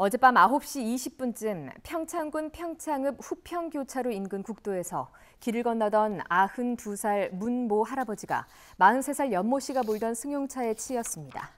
어젯밤 9시 20분쯤 평창군 평창읍 후평교차로 인근 국도에서 길을 건너던 92살 문모 할아버지가 43살 연모 씨가 몰던 승용차에 치였습니다.